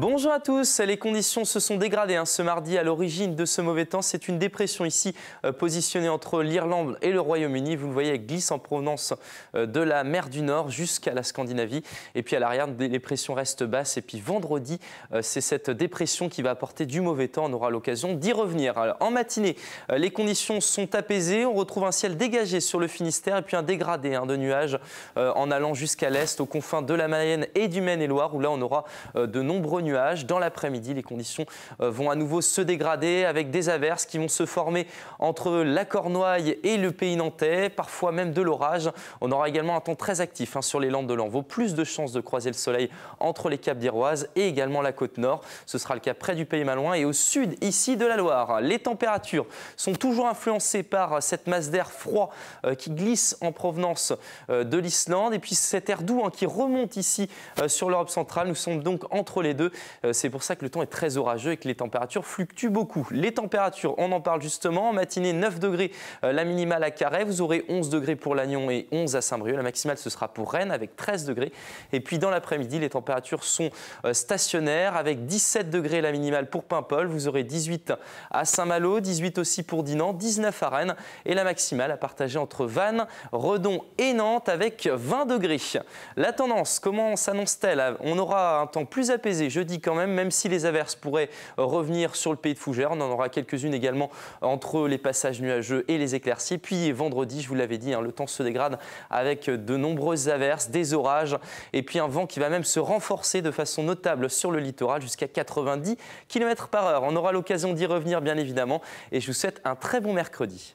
Bonjour à tous, les conditions se sont dégradées hein, ce mardi à l'origine de ce mauvais temps. C'est une dépression ici euh, positionnée entre l'Irlande et le Royaume-Uni. Vous le voyez, elle glisse en provenance euh, de la mer du Nord jusqu'à la Scandinavie. Et puis à l'arrière, les pressions restent basses. Et puis vendredi, euh, c'est cette dépression qui va apporter du mauvais temps. On aura l'occasion d'y revenir. en matinée, les conditions sont apaisées. On retrouve un ciel dégagé sur le Finistère et puis un dégradé hein, de nuages en allant jusqu'à l'est, aux confins de la Mayenne et du Maine-et-Loire, où là on aura de nombreux nuages dans l'après-midi, les conditions euh, vont à nouveau se dégrader avec des averses qui vont se former entre la Cornouaille et le pays nantais, parfois même de l'orage. On aura également un temps très actif hein, sur les Landes de l'Anvaux, Plus de chances de croiser le soleil entre les Caps d'Iroise et également la côte nord. Ce sera le cas près du pays malouin et au sud ici de la Loire. Les températures sont toujours influencées par cette masse d'air froid euh, qui glisse en provenance euh, de l'Islande et puis cet air doux hein, qui remonte ici sur l'Europe centrale. Nous sommes donc entre les deux euh, c'est pour ça que le temps est très orageux et que les températures fluctuent beaucoup. Les températures, on en parle justement. En matinée, 9 degrés euh, la minimale à Carhaix. Vous aurez 11 degrés pour Lannion et 11 à Saint-Brieuc. La maximale, ce sera pour Rennes avec 13 degrés. Et puis dans l'après-midi, les températures sont euh, stationnaires avec 17 degrés la minimale pour Paimpol. Vous aurez 18 à Saint-Malo, 18 aussi pour Dinan, 19 à Rennes et la maximale à partager entre Vannes, Redon et Nantes avec 20 degrés. La tendance, comment s'annonce-t-elle On aura un temps plus apaisé jeudi quand même, même si les averses pourraient euh, revenir sur le pays de Fougères. On en aura quelques-unes également entre les passages nuageux et les éclaircies. Puis vendredi, je vous l'avais dit, hein, le temps se dégrade avec de nombreuses averses, des orages et puis un vent qui va même se renforcer de façon notable sur le littoral jusqu'à 90 km par heure. On aura l'occasion d'y revenir bien évidemment et je vous souhaite un très bon mercredi.